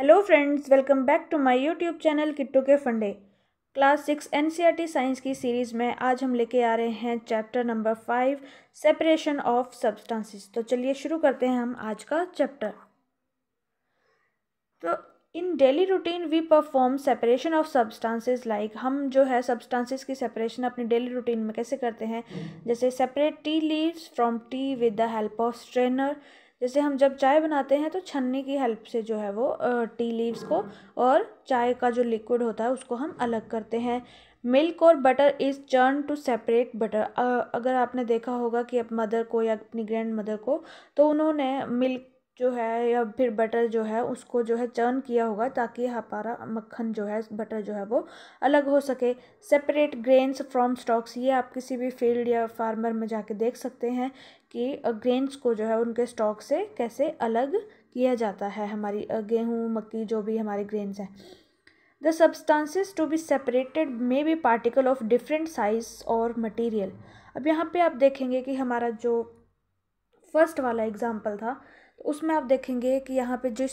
Hello friends welcome back to my YouTube channel Kittu के फंडे class six NCERT science की series में आज हम लेके आ रहे हैं chapter number five separation of substances तो चलिए शुरू करते हैं हम आज का चैप्टर तो in daily routine we perform separation of substances like हम जो है सब्सटेंसेस की सेपरेशन अपनी डेली रूटीन में कैसे करते हैं जैसे separate tea leaves from tea with the help of strainer जैसे हम जब चाय बनाते हैं तो छन्नी की हेल्प से जो है वो टी लीव्स को और चाय का जो लिक्विड होता है उसको हम अलग करते हैं मिल्क और butter is churn to separate butter अगर आपने देखा होगा कि अब मदर को या अपनी ग्रैंड मदर को तो उन्होंने मिल्क जो है या फिर बटर जो है उसको जो है चर्न किया होगा ताकि हमारा मक्खन जो है बटर जो है वो अलग हो सके सेपरेट ग्रेन्स फ्रॉम स्टॉक्स ये आप किसी भी फील्ड या फार्मर में जाके देख सकते हैं कि ग्रेन्स को जो है उनके स्टॉक से कैसे अलग किया जाता है हमारी गेहूँ मक्की जो भी हमारे ग्रेन्स हैं the substances to be separated may be particle of different size और मटीरियल अब यहाँ पे आप देखेंगे कि हमारा जो फर्स्ट वाला एग्जाम्पल था तो उसमें आप देखेंगे कि यहाँ पे जिस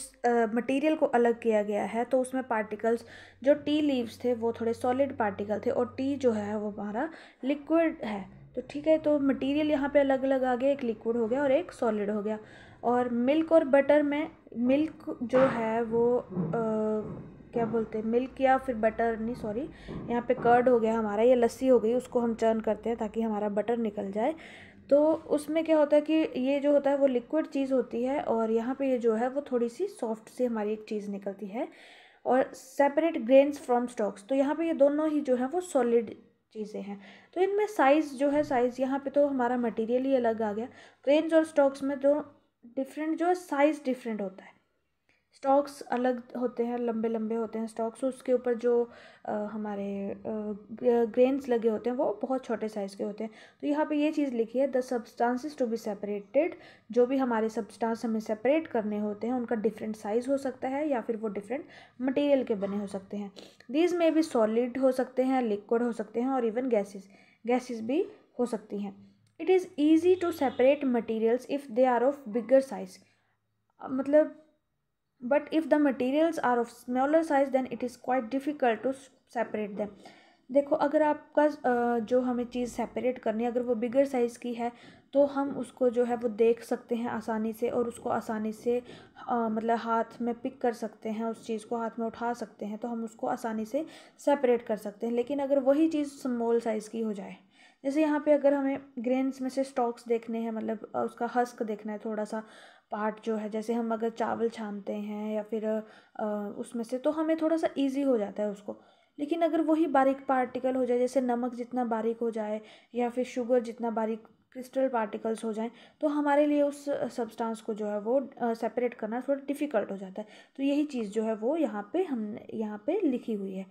मटेरियल को अलग किया गया है तो उसमें पार्टिकल्स जो टी लीव्स थे वो थोड़े सॉलिड पार्टिकल थे और टी जो है वो हमारा लिक्विड है तो ठीक है तो मटेरियल यहाँ पे अलग अलग आ गया एक लिक्विड हो गया और एक सॉलिड हो गया और मिल्क और बटर में मिल्क जो है वो आ, क्या बोलते हैं मिल्क या फिर बटर नहीं सॉरी यहाँ पे कर्ड हो गया हमारा या लस्सी हो गई उसको हम चर्न करते हैं ताकि हमारा बटर निकल जाए तो उसमें क्या होता है कि ये जो होता है वो लिक्विड चीज़ होती है और यहाँ पर ये जो है वो थोड़ी सी सॉफ्ट सी हमारी एक चीज़ निकलती है और सेपरेट ग्रेन्स फ्रॉम स्टॉक्स तो यहाँ पर ये दोनों ही जो है वो सॉलिड चीज़ें हैं तो इनमें साइज़ जो है साइज़ यहाँ पे तो हमारा मटेरियल ही अलग आ गया क्रेन्स और स्टॉक्स में तो डिफरेंट जो है साइज़ डिफरेंट होता है स्टॉक्स अलग होते हैं लंबे लंबे होते हैं स्टॉक्स उसके ऊपर जो आ, हमारे ग्रेन्स लगे होते हैं वो बहुत छोटे साइज़ के होते हैं तो यहाँ पे ये चीज़ लिखी है the substances to be separated जो भी हमारे सब्सटेंस हमें सेपरेट करने होते हैं उनका डिफरेंट साइज़ हो सकता है या फिर वो डिफरेंट मटेरियल के बने हो सकते हैं दीज में भी सॉलिड हो सकते हैं लिक्विड हो सकते हैं और इवन गैसेज गैसेस भी हो सकती हैं it is easy to separate materials if they are of bigger size मतलब but if the materials are of smaller size then it is quite difficult to separate them देखो अगर आपका जो हमें चीज़ सेपरेट करनी है अगर वो बिगर साइज़ की है तो हम उसको जो है वो देख सकते हैं आसानी से और उसको आसानी से आ, मतलब हाथ में पिक कर सकते हैं उस चीज़ को हाथ में उठा सकते हैं तो हम उसको आसानी से सेपरेट कर सकते हैं लेकिन अगर वही चीज़ स्मॉल साइज़ की हो जाए जैसे यहाँ पे अगर हमें ग्रेन्स में से स्टॉक्स देखने हैं मतलब उसका हस्क देखना है थोड़ा सा पार्ट जो है जैसे हम अगर चावल छानते हैं या फिर उसमें से तो हमें थोड़ा सा ईजी हो जाता है उसको लेकिन अगर वही बारीक पार्टिकल हो जाए जैसे नमक जितना बारीक हो जाए या फिर शुगर जितना बारीक क्रिस्टल पार्टिकल्स हो जाएं तो हमारे लिए उस सब्सटेंस को जो है वो सेपरेट करना थोड़ा डिफ़िकल्ट हो जाता है तो यही चीज़ जो है वो यहाँ पे हम यहाँ पे लिखी हुई है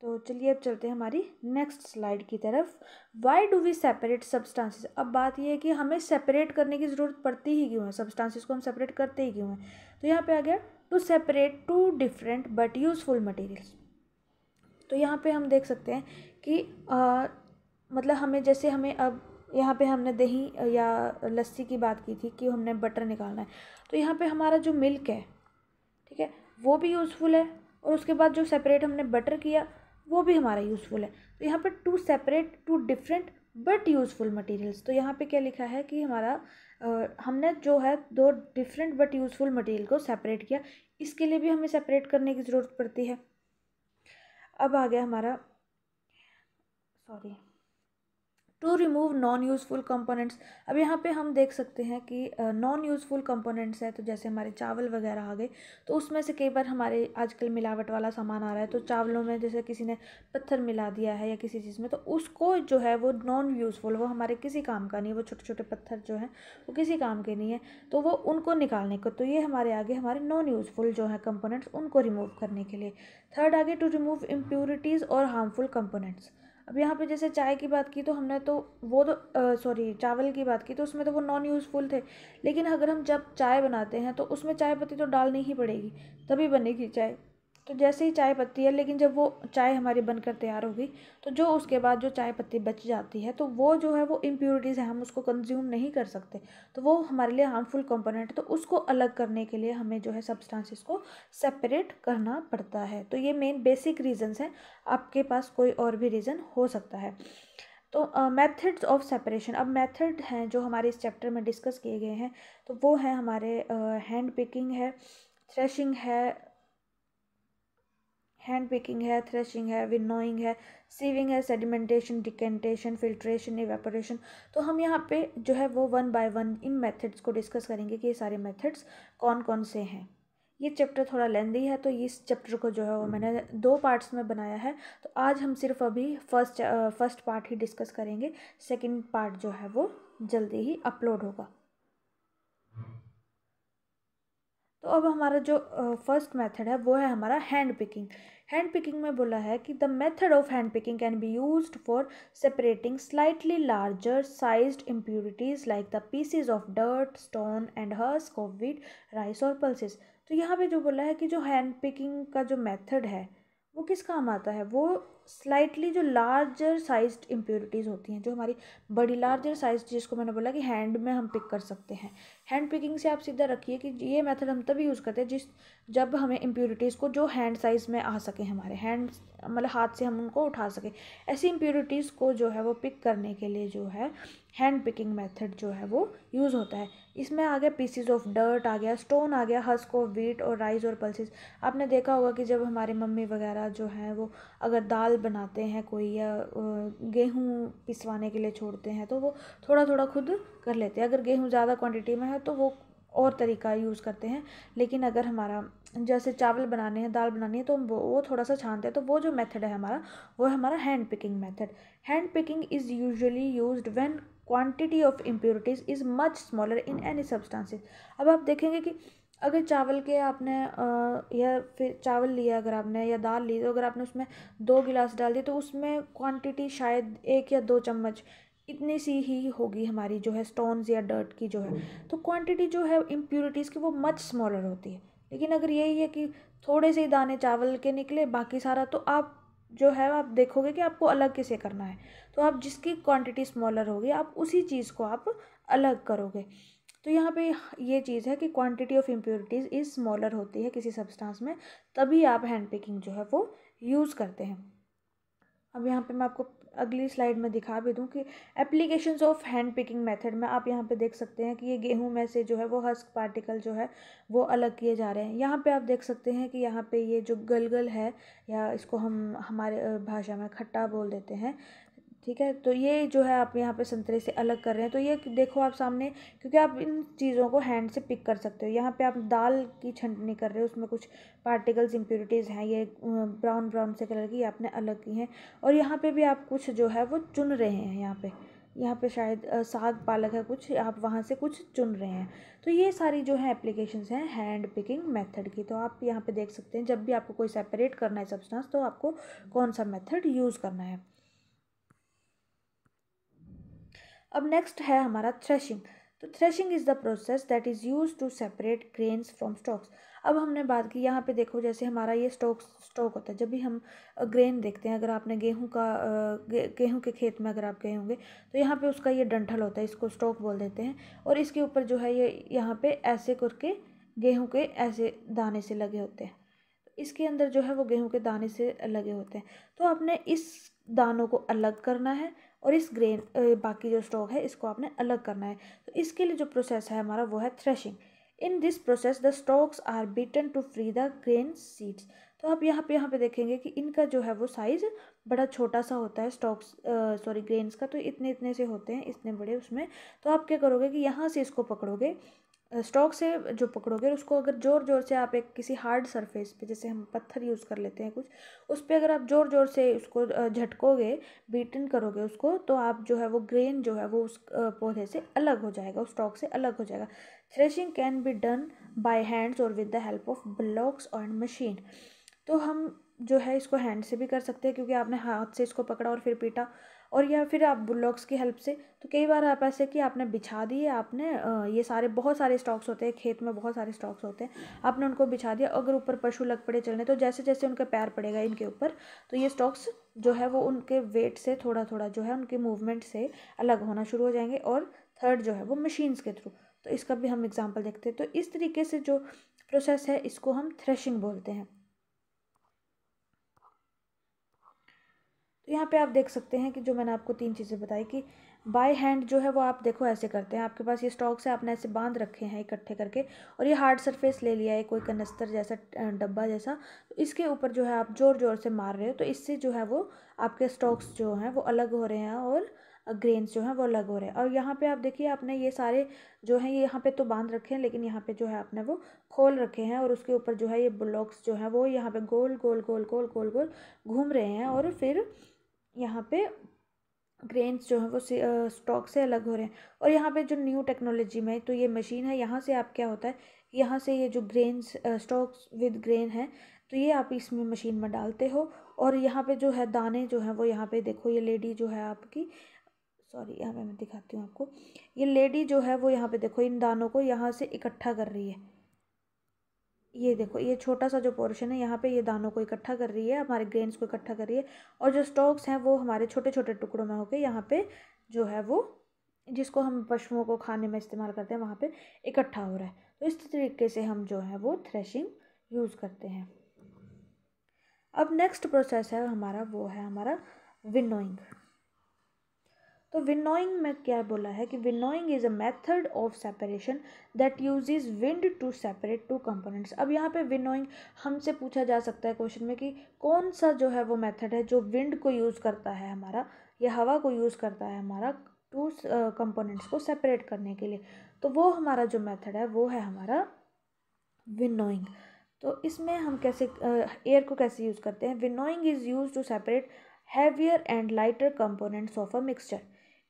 तो चलिए अब चलते हैं हमारी नेक्स्ट स्लाइड की तरफ why do we separate substances अब बात यह है कि हमें सेपरेट करने की ज़रूरत पड़ती ही क्यों है सब्सटेंसेस को हम सेपरेट करते ही क्यों हैं तो यहाँ पे आ गया to separate two different but useful materials तो यहाँ पे हम देख सकते हैं कि आ, मतलब हमें जैसे हमें अब यहाँ पे हमने दही या लस्सी की बात की थी कि हमने बटर निकालना है तो यहाँ पे हमारा जो मिल्क है ठीक है वो भी यूज़फुल है और उसके बाद जो सेपरेट हमने बटर किया वो भी हमारा यूज़फुल है तो यहाँ पर to separate two different but useful materials तो यहाँ पे क्या लिखा है कि हमारा आ, हमने जो है दो डिफरेंट बट यूज़फुल मटेरियल को सेपरेट किया इसके लिए भी हमें सेपरेट करने की ज़रूरत पड़ती है अब आ गया हमारा sorry to remove non useful components अब यहाँ पे हम देख सकते हैं कि नॉन यूज़फुल कंपोनेंट्स है तो जैसे हमारे चावल वगैरह आ गए तो उसमें से कई बार हमारे आजकल मिलावट वाला सामान आ रहा है तो चावलों में जैसे किसी ने पत्थर मिला दिया है या किसी चीज़ में तो उसको जो है वो नॉन यूज़फुल वो हमारे किसी काम का नहीं वो छोटे छोटे पत्थर जो हैं वो किसी काम के नहीं है तो वो उनको निकालने को तो ये हमारे आगे हमारे नॉन यूज़फुल जो है कंपोनेंट्स उनको रिमूव करने के लिए थर्ड आगे टू रिमूव इम्प्योरिटीज़ और हार्मफुल कंपोनेंट्स अब यहाँ पे जैसे चाय की बात की तो हमने तो वो तो सॉरी चावल की बात की तो उसमें तो वो नॉन यूज़फुल थे लेकिन अगर हम जब चाय बनाते हैं तो उसमें चाय पत्ती तो डालनी ही पड़ेगी तभी बनेगी चाय तो जैसे ही चाय पत्ती है लेकिन जब वो चाय हमारी बनकर तैयार होगी तो जो उसके बाद जो चाय पत्ती बच जाती है तो वो जो है वो इम्प्योरिटीज़ है हम उसको कंज्यूम नहीं कर सकते तो वो हमारे लिए हार्मफुल कंपोनेंट तो उसको अलग करने के लिए हमें जो है सब्सटेंसेस को सेपरेट करना पड़ता है तो ये मेन बेसिक रीजनस हैं आपके पास कोई और भी रीज़न हो सकता है तो मेथड्स ऑफ सेपरेशन अब मेथड हैं जो हमारे इस चैप्टर में डिस्कस किए गए हैं तो वो हैं हमारे हैंड पिकिंग है थ्रेशिंग है हैंड पिकिंग है थ्रेशिंग है विनोइंग है सीविंग है सेडिमेंटेशन डिकेंटेशन फिल्ट्रेशन एवेपोरेशन तो हम यहाँ पे जो है वो वन बाय वन इन मेथड्स को डिस्कस करेंगे कि ये सारे मेथड्स कौन कौन से हैं ये चैप्टर थोड़ा लेंदी है तो इस चैप्टर को जो है वो हम्म। मैंने दो पार्ट्स में बनाया है तो आज हम सिर्फ अभी फर्स्ट फर्स्ट पार्ट ही डिस्कस करेंगे सेकेंड पार्ट जो है वो जल्दी ही अपलोड होगा तो अब हमारा जो फर्स्ट मेथड है वो है हमारा हैंड पिकिंग हैंड पिकिंग में बोला है कि the method of hand picking can be use for separating slightly larger sized impurities like the pieces of dirt stone and हर्स ऑफ वीट राइस और पल्सेस तो यहाँ पे जो बोला है कि जो हैंड पिकिंग का जो मेथड है वो किस काम आता है वो स्लाइटली जो लार्जर साइज इम्प्योरिटीज़ होती हैं जो हमारी बड़ी लार्जर साइज जिसको मैंने बोला कि हैंड में हम पिक कर सकते हैं हैंड पिकिंग से आप सीधा रखिए कि ये मेथड हम तभी यूज़ करते हैं जिस जब हमें इम्प्योरिटीज़ को जो हैंड साइज़ में आ सके हमारे हैंड मतलब हाथ से हम उनको उठा सकें ऐसी इम्प्योरिटीज़ को जो है वो पिक करने के लिए जो है हैंड पिकिंग मेथड जो है वो यूज़ होता है इसमें आ गया पीसीज ऑफ डर्ट आ गया स्टोन आ गया हस्क ऑफ वीट और राइस और पल्सिस आपने देखा होगा कि जब हमारे मम्मी वगैरह जो है वो अगर दाल दाल बनाते हैं कोई या गेहूँ पिसवाने के लिए छोड़ते हैं तो वो थोड़ा थोड़ा खुद कर लेते हैं अगर गेहूँ ज़्यादा क्वांटिटी में है तो वो और तरीका यूज़ करते हैं लेकिन अगर हमारा जैसे चावल बनाने हैं दाल बनानी है तो वो वो थोड़ा सा छानते हैं तो वो जो मेथड है हमारा वो है हमारा hand picking method hand picking is usually used when quantity of impurities is much smaller in any substances अब आप देखेंगे कि अगर चावल के आपने या फिर चावल लिया अगर आपने या दाल ली तो अगर आपने उसमें दो गिलास डाल दिए तो उसमें क्वांटिटी शायद एक या दो चम्मच इतनी सी ही होगी हमारी जो है स्टोन्स या डर्ट की जो है तो क्वांटिटी जो है इम्प्योरिटीज़ की वो मच स्मॉलर होती है लेकिन अगर यही है कि थोड़े से ही दाने चावल के निकले बाकी सारा तो आप जो है आप देखोगे कि आपको अलग किसे करना है तो आप जिसकी क्वांटिटी स्मॉलर होगी आप उसी चीज़ को आप अलग करोगे तो यहाँ पे ये चीज़ है कि quantity of impurities is smaller होती है किसी सब्सटेंस में तभी आप हैंड पिकिंग जो है वो यूज़ करते हैं अब यहाँ पे मैं आपको अगली स्लाइड में दिखा भी दूँ कि applications of hand picking method में आप यहाँ पे देख सकते हैं कि ये गेहूं में से जो है वो हस्क पार्टिकल जो है वो अलग किए जा रहे हैं यहाँ पे आप देख सकते हैं कि यहाँ पे ये जो गलगल है या इसको हम हमारे भाषा में खट्टा बोल देते हैं ठीक है तो ये जो है आप यहाँ पे संतरे से अलग कर रहे हैं तो ये देखो आप सामने क्योंकि आप इन चीज़ों को हैंड से पिक कर सकते हो यहाँ पे आप दाल की छंटनी कर रहे हो उसमें कुछ पार्टिकल्स इम्प्योरिटीज़ हैं ये ब्राउन ब्राउन से कलर की आपने अलग की हैं और यहाँ पे भी आप कुछ जो है वो चुन रहे हैं यहाँ पर यहाँ पर शायद साग पालक है कुछ आप वहाँ से कुछ चुन रहे हैं तो ये सारी जो है एप्लीकेशंस हैं हैंड पिकिंग मेथड की तो आप यहाँ पर देख सकते हैं जब भी आपको कोई सेपरेट करना है सब्सटेंस तो आपको कौन सा मेथड यूज़ करना है अब नेक्स्ट है हमारा थ्रेशिंग तो threshing is the process that is use to separate grains from stalks अब हमने बात की यहाँ पे देखो जैसे हमारा ये स्टॉक स्टॉक होता है जब भी हम ग्रेन देखते हैं अगर आपने गेहूं का गेहूं के खेत में अगर आप गए होंगे तो यहाँ पे उसका ये डंठल होता है इसको स्टॉक बोल देते हैं और इसके ऊपर जो है ये यहाँ पे ऐसे करके गेहूँ के ऐसे दाने से लगे होते हैं इसके अंदर जो है वो गेहूँ के दाने से लगे होते हैं तो आपने इस दानों को अलग करना है और इस ग्रेन बाकी जो स्टॉक है इसको आपने अलग करना है तो इसके लिए जो प्रोसेस है हमारा वो है threshing in this process the stalks are beaten to free the grain seeds तो आप यहाँ पे यहाँ पे देखेंगे कि इनका जो है वो साइज़ बड़ा छोटा सा होता है स्टॉक्स सॉरी ग्रेन्स का तो इतने इतने से होते हैं इतने बड़े उसमें तो आप क्या करोगे कि यहाँ से इसको पकड़ोगे स्टॉक से जो पकड़ोगे उसको अगर ज़ोर ज़ोर से आप एक किसी हार्ड सरफेस पे जैसे हम पत्थर यूज़ कर लेते हैं कुछ उस पर अगर आप ज़ोर ज़ोर से उसको झटकोगे बीटन करोगे उसको तो आप जो है वो ग्रेन जो है वो उस पौधे से अलग हो जाएगा उस स्टॉक से अलग हो जाएगा threshing can be done by hands और with the help of bullocks और मशीन तो हम जो है इसको हैंड से भी कर सकते हैं क्योंकि आपने हाथ से इसको पकड़ा और फिर पीटा और या फिर आप बुलॉक्स की हेल्प से तो कई बार आप ऐसे कि आपने बिछा दिए आपने ये सारे बहुत सारे स्टॉक्स होते हैं खेत में बहुत सारे स्टॉक्स होते हैं आपने उनको बिछा दिया अगर ऊपर पशु लग पड़े चलने तो जैसे जैसे उनका पैर पड़ेगा इनके ऊपर तो ये स्टॉक्स जो है वो उनके वेट से थोड़ा थोड़ा जो है उनके मूवमेंट से अलग होना शुरू हो जाएंगे और थर्ड जो है वो मशीन्स के थ्रू तो इसका भी हम एग्जाम्पल देखते हैं तो इस तरीके से जो प्रोसेस है इसको हम थ्रेशिंग बोलते हैं तो यहाँ पे आप देख सकते हैं कि जो मैंने आपको तीन चीज़ें बताई कि बाय हैंड जो है वो आप देखो ऐसे करते हैं आपके पास ये स्टॉक्स है आपने ऐसे बांध रखे हैं इकट्ठे करके और ये हार्ड सरफेस ले लिया है कोई कनस्तर जैसा डब्बा जैसा तो इसके ऊपर जो है आप ज़ोर ज़ोर से मार रहे हो तो इससे जो है वो आपके स्टॉक्स जो हैं वो अलग हो रहे हैं और ग्रेन्स जो हैं वो अलग हो रहे हैं और यहाँ पे आप देखिए आपने ये सारे जो हैं ये यहाँ पे तो बांध रखे हैं लेकिन यहाँ पे जो है आपने वो खोल रखे हैं और उसके ऊपर जो है ये ब्लॉक्स जो है वो यहाँ पे गोल गोल गोल गोल गोल गोल घूम रहे हैं और फिर यहाँ पे ग्रेन्स जो है वो स्टॉक से अलग हो रहे हैं और यहाँ पे जो न्यू टेक्नोलॉजी में तो ये मशीन है यहाँ से आप क्या होता है यहाँ से ये जो ग्रेन्स स्टॉक्स विद ग्रेन है तो ये आप इसमें मशीन में डालते हो और यहाँ पे जो है दाने जो है वो यहाँ पे देखो ये लेडी जो है आपकी सॉरी यहाँ पे मैं दिखाती हूँ आपको ये लेडी जो है वो यहाँ पे देखो इन दानों को यहाँ से इकट्ठा कर रही है ये देखो ये छोटा सा जो पोर्शन है यहाँ पे ये दानों को इकट्ठा कर रही है हमारे ग्रेन्स को इकट्ठा कर रही है और जो स्टॉक्स हैं वो हमारे छोटे छोटे टुकड़ों में होके यहाँ पे जो है वो जिसको हम पशुओं को खाने में इस्तेमाल करते हैं वहाँ पे इकट्ठा हो रहा है तो इस तरीके से हम जो है वो थ्रेशिंग यूज़ करते हैं अब नेक्स्ट प्रोसेस है हमारा वो है हमारा विनोइंग तो विनोइंग में क्या बोला है कि winnowing is a method of separation that uses wind to separate two components अब यहाँ पे विनोइंग हमसे पूछा जा सकता है क्वेश्चन में कि कौन सा जो है वो मेथड है जो विंड को यूज़ करता है हमारा या हवा को यूज़ करता है हमारा टू कंपोनेंट्स को सेपरेट करने के लिए तो वो हमारा जो मेथड है वो है हमारा विनोइंग तो इसमें हम कैसे एयर को कैसे यूज़ करते हैं winnowing is use to separate heavier and lighter components of a mixture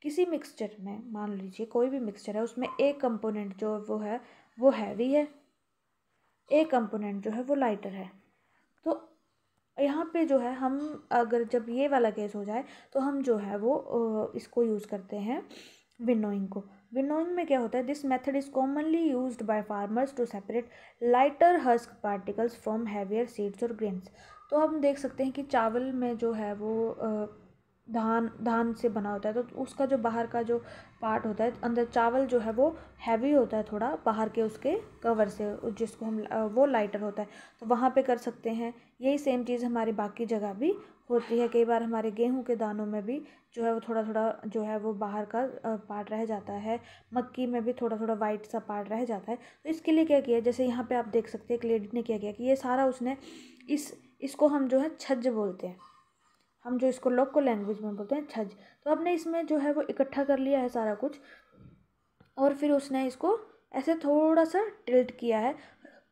किसी मिक्सचर में मान लीजिए कोई भी मिक्सचर है उसमें एक कंपोनेंट जो वो है वो हैवी है एक कंपोनेंट जो है वो लाइटर है तो यहाँ पे जो है हम अगर जब ये वाला केस हो जाए तो हम जो है वो इसको यूज़ करते हैं विनोइंग को विनोइंग में क्या होता है this method is commonly used by farmers to separate lighter husk particles from heavier seeds और ग्रेन्स तो हम देख सकते हैं कि चावल में जो है वो धान धान से बना होता है तो उसका जो बाहर का जो पार्ट होता है अंदर चावल जो है वो हैवी होता है थोड़ा बाहर के उसके कवर से जिसको हम वो लाइटर होता है तो वहाँ पे कर सकते हैं यही सेम चीज़ हमारी बाकी जगह भी होती है कई बार हमारे गेहूं के दानों में भी जो है वो थोड़ा थोड़ा जो है वो बाहर का पार्ट रह जाता है मक्की में भी थोड़ा थोड़ा वाइट सा पार्ट रह जाता है तो इसके लिए क्या किया जैसे यहाँ पर आप देख सकते हैं एक लेडी ने क्या किया कि ये सारा उसने इस इसको हम जो है छज्ज बोलते हैं हम जो इसको लोकल लैंग्वेज में बोलते हैं छज तो अपने इसमें जो है वो इकट्ठा कर लिया है सारा कुछ और फिर उसने इसको ऐसे थोड़ा सा टिल्ट किया है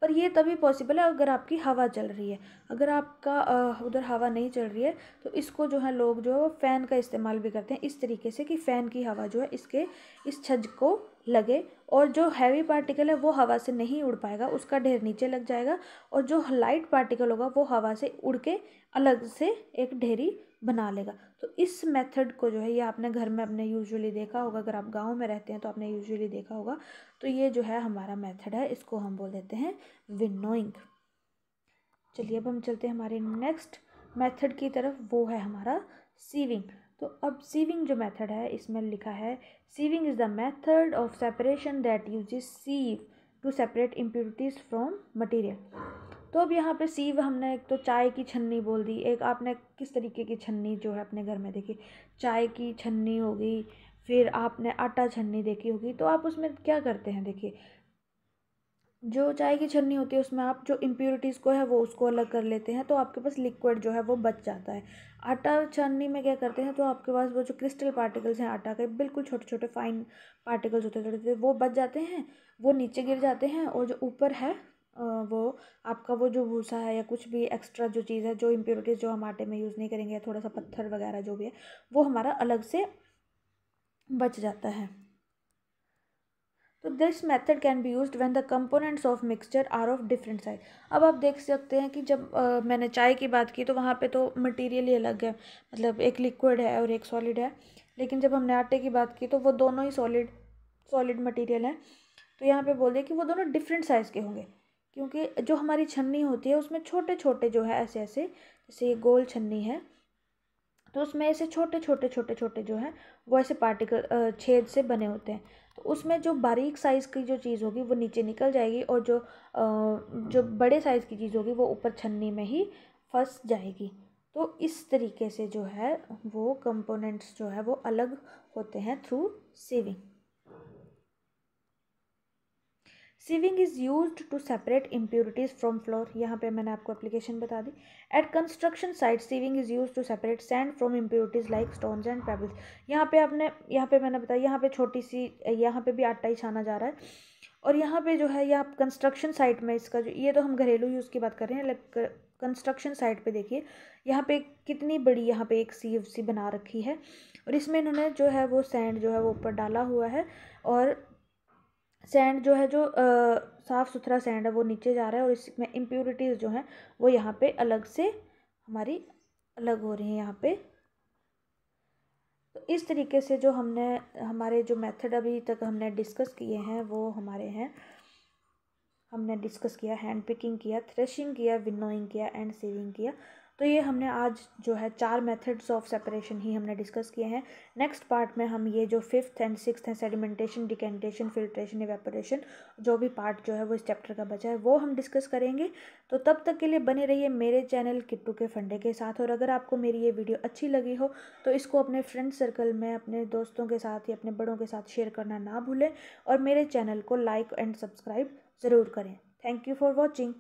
पर ये तभी पॉसिबल है अगर आपकी हवा चल रही है अगर आपका उधर हवा नहीं चल रही है तो इसको जो है लोग जो है फ़ैन का इस्तेमाल भी करते हैं इस तरीके से कि फ़ैन की हवा जो है इसके इस छज को लगे और जो हैवी पार्टिकल है वो हवा से नहीं उड़ पाएगा उसका ढेर नीचे लग जाएगा और जो लाइट पार्टिकल होगा वो हवा से उड़ के अलग से एक ढेरी बना लेगा तो इस मेथड को जो है ये आपने घर में अपने यूजुअली देखा होगा अगर आप गांव में रहते हैं तो आपने यूजुअली देखा होगा तो ये जो है हमारा मेथड है इसको हम बोल देते हैं विनोइंग चलिए अब हम चलते हैं हमारे नेक्स्ट मेथड की तरफ वो है हमारा सीविंग तो अब सीविंग जो मेथड है इसमें लिखा है sieving is the method of separation that use sieve to separate impurities from material तो अब यहाँ पे सीव हमने एक तो चाय की छन्नी बोल दी एक आपने किस तरीके की छन्नी जो है अपने घर में देखी चाय की छन्नी होगी फिर आपने आटा छन्नी देखी होगी तो आप उसमें क्या करते हैं देखिए जो चाय की छन्नी होती है उसमें आप जो इम्प्योरिटीज़ को है वो उसको अलग कर लेते हैं तो आपके पास लिक्विड जो है वो बच जाता है आटा छन्नी में क्या करते हैं तो आपके पास वो जो क्रिस्टल पार्टिकल्स हैं आटा के बिल्कुल छोटे छोटे फाइन पार्टिकल्स होते हैं वो बच जाते हैं वो नीचे गिर जाते हैं और जो ऊपर है वो आपका वो जो भूसा है या कुछ भी एक्स्ट्रा जो चीज़ है जो इम्प्योरिटीज़ जो हम आटे में यूज़ नहीं करेंगे या थोड़ा सा पत्थर वगैरह जो भी है वो हमारा अलग से बच जाता है तो this method can be used when the components of mixture are of different size अब आप देख सकते हैं कि जब आ, मैंने चाय की बात की तो वहाँ पे तो मटेरियल ही अलग है मतलब एक लिक्विड है और एक सॉलिड है लेकिन जब हमने आटे की बात की तो वो दोनों ही सॉलिड सॉलिड मटेरियल हैं तो यहाँ पे बोल दिया कि वो दोनों डिफरेंट साइज़ के होंगे क्योंकि जो हमारी छन्नी होती है उसमें छोटे छोटे जो है ऐसे ऐसे जैसे ये गोल छन्नी है तो उसमें ऐसे छोटे छोटे छोटे छोटे जो है वो ऐसे पार्टिकल छेद से बने होते हैं तो उसमें जो बारीक साइज़ की जो चीज़ होगी वो नीचे निकल जाएगी और जो जो बड़े साइज़ की चीज़ होगी वो ऊपर छन्नी में ही फंस जाएगी तो इस तरीके से जो है वो कंपोनेंट्स जो है वो अलग होते हैं through sieving sieving is use to separate impurities from flour यहाँ पे मैंने आपको एप्लीकेशन बता दी at construction site sieving is use to separate sand from impurities like stone and pebbles यहाँ पे आपने यहाँ पे मैंने बताया यहाँ पे छोटी सी यहाँ पे भी आटा ही छाना जा रहा है और यहाँ पे जो है यहाँ कंस्ट्रक्शन साइट में इसका जो ये तो हम घरेलू यूज़ की बात कर रहे हैं कंस्ट्रक्शन साइट पे देखिए यहाँ पे कितनी बड़ी यहाँ पे एक सी एफ सी बना रखी है और इसमें इन्होंने जो है वो सैंड जो है वो ऊपर डाला हुआ है और सैंड जो है जो साफ़ सुथरा सैंड है वो नीचे जा रहा है और इसमें इम्प्योरिटीज़ जो हैं वो यहाँ पे अलग से हमारी अलग हो रही हैं यहाँ पे तो इस तरीके से जो हमने हमारे जो मेथड अभी तक हमने डिस्कस किए हैं वो हमारे हैं हमने डिस्कस किया हैंड पिकिंग किया थ्रेशिंग किया विनोइंग किया एंड सीविंग किया तो ये हमने आज जो है चार मेथड्स ऑफ सेपरेशन ही हमने डिस्कस किए हैं नेक्स्ट पार्ट में हम ये जो फिफ्थ एंड सिक्स है सेडिमेंटेशन डिकेंटेशन फिल्ट्रेशन एवेपोरेशन जो भी पार्ट जो है वो इस चैप्टर का बचा है वो हम डिस्कस करेंगे तो तब तक के लिए बने रहिए मेरे चैनल किट्टू के फंडे के साथ और अगर आपको मेरी ये वीडियो अच्छी लगी हो तो इसको अपने फ्रेंड सर्कल में अपने दोस्तों के साथ या अपने बड़ों के साथ शेयर करना ना भूलें और मेरे चैनल को लाइक एंड सब्सक्राइब ज़रूर करें थैंक यू फॉर वॉचिंग